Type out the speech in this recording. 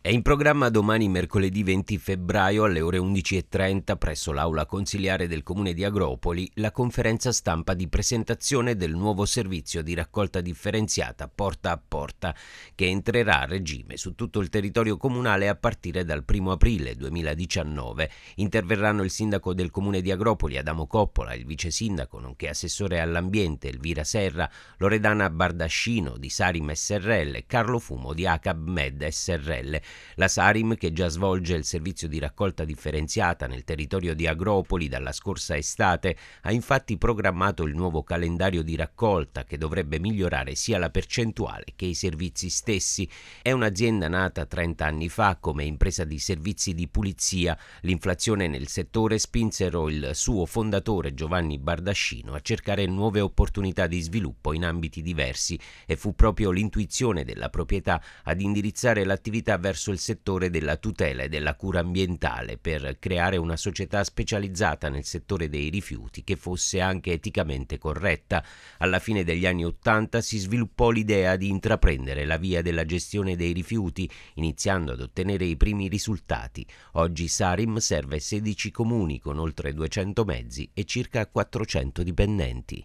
È in programma domani mercoledì 20 febbraio alle ore 11.30 presso l'aula consiliare del comune di Agropoli la conferenza stampa di presentazione del nuovo servizio di raccolta differenziata porta a porta che entrerà a regime su tutto il territorio comunale a partire dal 1 aprile 2019. Interverranno il sindaco del comune di Agropoli Adamo Coppola, il vice sindaco nonché assessore all'ambiente Elvira Serra, Loredana Bardascino di Sarim SRL, Carlo Fumo di ACAB Med SRL la Sarim, che già svolge il servizio di raccolta differenziata nel territorio di Agropoli dalla scorsa estate, ha infatti programmato il nuovo calendario di raccolta che dovrebbe migliorare sia la percentuale che i servizi stessi. È un'azienda nata 30 anni fa come impresa di servizi di pulizia. L'inflazione nel settore spinsero il suo fondatore Giovanni Bardascino a cercare nuove opportunità di sviluppo in ambiti diversi e fu proprio l'intuizione della proprietà ad indirizzare l'attività verso verso il settore della tutela e della cura ambientale per creare una società specializzata nel settore dei rifiuti che fosse anche eticamente corretta. Alla fine degli anni Ottanta si sviluppò l'idea di intraprendere la via della gestione dei rifiuti, iniziando ad ottenere i primi risultati. Oggi Sarim serve 16 comuni con oltre 200 mezzi e circa 400 dipendenti.